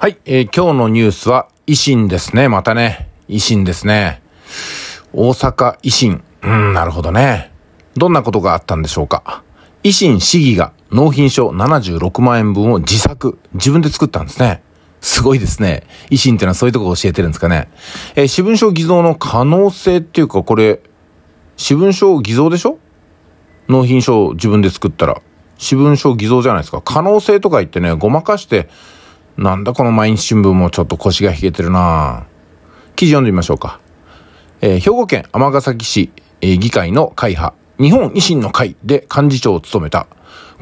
はい、えー、今日のニュースは維新ですね。またね。維新ですね。大阪維新。うん、なるほどね。どんなことがあったんでしょうか。維新市議が納品書76万円分を自作、自分で作ったんですね。すごいですね。維新ってのはそういうとこ教えてるんですかね。えー、私文書偽造の可能性っていうか、これ、私文書偽造でしょ納品書を自分で作ったら。私文書偽造じゃないですか。可能性とか言ってね、ごまかして、なんだこの毎日新聞もちょっと腰が引けてるな記事読んでみましょうか。えー、兵庫県尼崎市、えー、議会の会派、日本維新の会で幹事長を務めた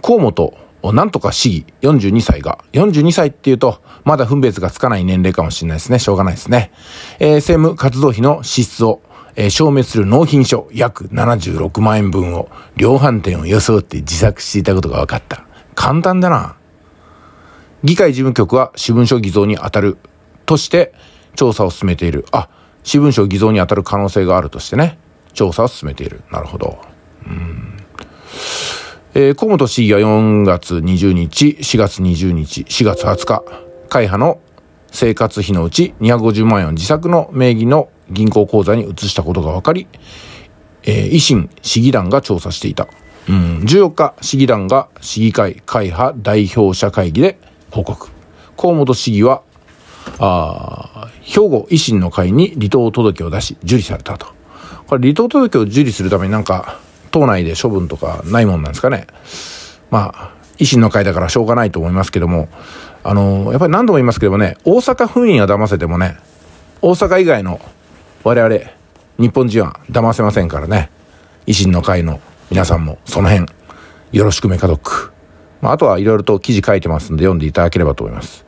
河本なんとか市議42歳が、42歳っていうと、まだ分別がつかない年齢かもしれないですね。しょうがないですね。えー、政務活動費の支出を、えー、証明する納品書約76万円分を量販店を装って自作していたことが分かった。簡単だな。議会事務局は私文書偽造に当たるとして調査を進めている。あ、私文書偽造に当たる可能性があるとしてね、調査を進めている。なるほど。うん。えー、河本市議は4月20日、4月20日、4月20日、会派の生活費のうち250万円を自作の名義の銀行口座に移したことが分かり、えー、維新市議団が調査していた。うん、14日、市議団が市議会会派代表者会議で報告河本市議はあ兵庫維新の会に離党届を出し受理されたとこれ離党届を受理するためになんか党内で処分とかないもんなんですかねまあ維新の会だからしょうがないと思いますけどもあのー、やっぱり何度も言いますけどもね大阪府民は騙せてもね大阪以外の我々日本人は騙せませんからね維新の会の皆さんもその辺よろしくメカドック。まあ、あとはいろいろと記事書いてますんで読んでいただければと思います。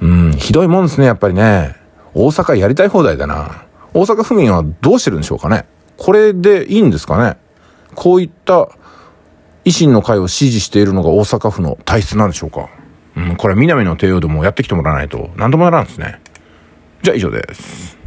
うん、ひどいもんですね、やっぱりね。大阪やりたい放題だな。大阪府民はどうしてるんでしょうかね。これでいいんですかね。こういった維新の会を支持しているのが大阪府の体質なんでしょうか。うん、これ南の帝王でもやってきてもらわないと何ともならんですね。じゃあ以上です。